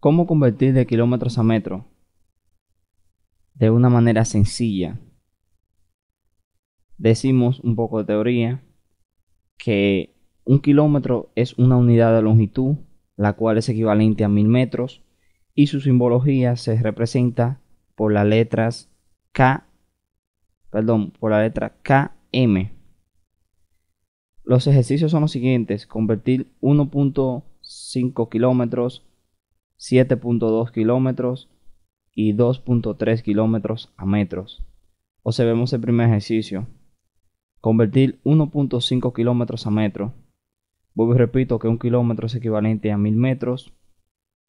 ¿Cómo convertir de kilómetros a metro? De una manera sencilla. Decimos un poco de teoría que un kilómetro es una unidad de longitud, la cual es equivalente a mil metros, y su simbología se representa por las letras K, perdón, por la letra KM. Los ejercicios son los siguientes: convertir 1.5 kilómetros 7.2 kilómetros y 2.3 kilómetros a metros. Observemos el primer ejercicio. Convertir 1.5 kilómetros a metro. Vuelvo y repito que un kilómetro es equivalente a 1000 metros,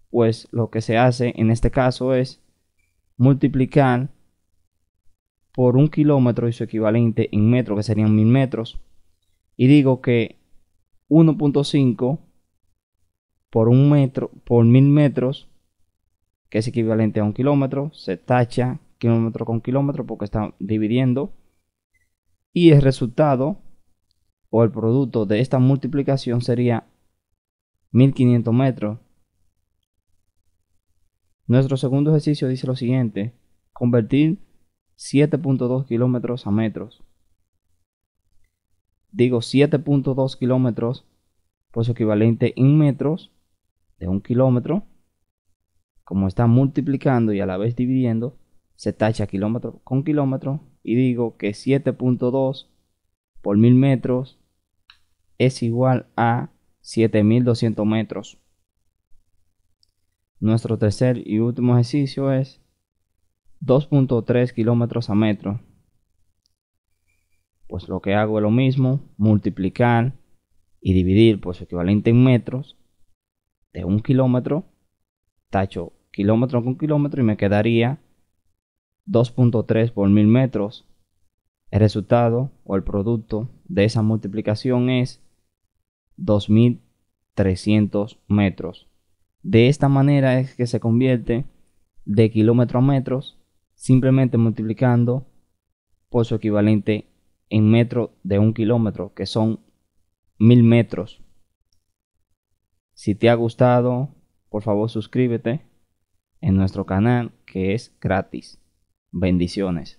pues lo que se hace en este caso es multiplicar por un kilómetro y su equivalente en metro, que serían 1000 metros. Y digo que 1.5 por un metro, por mil metros, que es equivalente a un kilómetro, se tacha kilómetro con kilómetro porque está dividiendo. Y el resultado o el producto de esta multiplicación sería 1500 metros. Nuestro segundo ejercicio dice lo siguiente, convertir 7.2 kilómetros a metros. Digo 7.2 kilómetros por su equivalente en metros de un kilómetro, como está multiplicando y a la vez dividiendo, se tacha kilómetro con kilómetro y digo que 7.2 por 1000 metros es igual a 7200 metros. Nuestro tercer y último ejercicio es 2.3 kilómetros a metro. Pues lo que hago es lo mismo, multiplicar y dividir por pues su equivalente en metros de un kilómetro, tacho kilómetro con kilómetro y me quedaría 2.3 por mil metros. El resultado o el producto de esa multiplicación es 2300 metros. De esta manera es que se convierte de kilómetro a metros simplemente multiplicando por su equivalente en metro de un kilómetro, que son mil metros. Si te ha gustado, por favor suscríbete en nuestro canal que es gratis. Bendiciones.